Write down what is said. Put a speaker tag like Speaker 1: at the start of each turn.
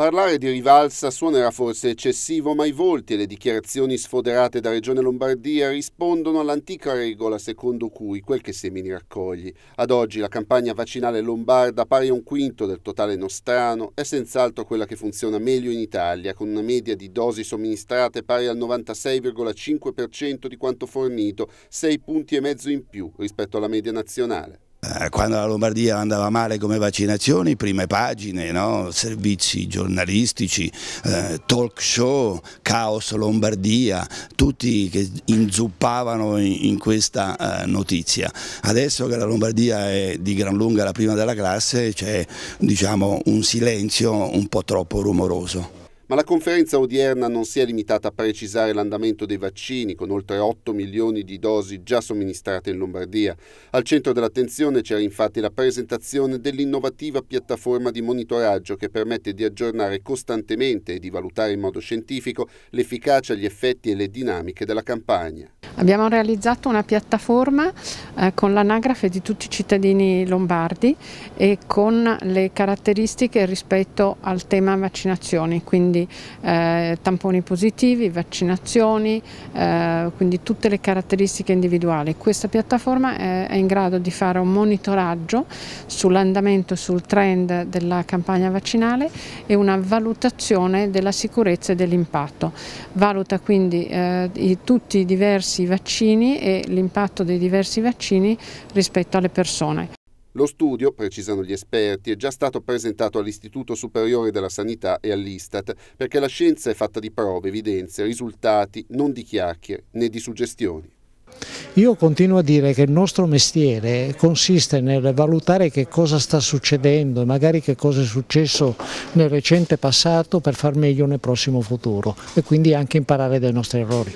Speaker 1: Parlare di rivalsa suonerà forse eccessivo, ma i volti e le dichiarazioni sfoderate da Regione Lombardia rispondono all'antica regola secondo cui quel che semini raccogli. Ad oggi la campagna vaccinale lombarda, pari a un quinto del totale nostrano, è senz'altro quella che funziona meglio in Italia, con una media di dosi somministrate pari al 96,5% di quanto fornito, 6 punti e mezzo in più rispetto alla media nazionale.
Speaker 2: Eh, quando la Lombardia andava male come vaccinazioni, prime pagine, no? servizi giornalistici, eh, talk show, caos Lombardia, tutti che inzuppavano in, in questa eh, notizia. Adesso che la Lombardia è di gran lunga la prima della classe c'è diciamo, un silenzio un po' troppo rumoroso.
Speaker 1: Ma la conferenza odierna non si è limitata a precisare l'andamento dei vaccini, con oltre 8 milioni di dosi già somministrate in Lombardia. Al centro dell'attenzione c'era infatti la presentazione dell'innovativa piattaforma di monitoraggio che permette di aggiornare costantemente e di valutare in modo scientifico l'efficacia, gli effetti e le dinamiche della campagna.
Speaker 3: Abbiamo realizzato una piattaforma eh, con l'anagrafe di tutti i cittadini lombardi e con le caratteristiche rispetto al tema vaccinazioni, quindi quindi eh, tamponi positivi, vaccinazioni, eh, quindi tutte le caratteristiche individuali. Questa piattaforma è, è in grado di fare un monitoraggio sull'andamento, sul trend della campagna vaccinale e una valutazione della sicurezza e dell'impatto. Valuta quindi eh, i, tutti i diversi vaccini e l'impatto dei diversi vaccini rispetto alle persone.
Speaker 1: Lo studio, precisano gli esperti, è già stato presentato all'Istituto Superiore della Sanità e all'Istat, perché la scienza è fatta di prove, evidenze, risultati, non di chiacchiere né di suggestioni.
Speaker 3: Io continuo a dire che il nostro mestiere consiste nel valutare che cosa sta succedendo e magari che cosa è successo nel recente passato per far meglio nel prossimo futuro e quindi anche imparare dai nostri errori.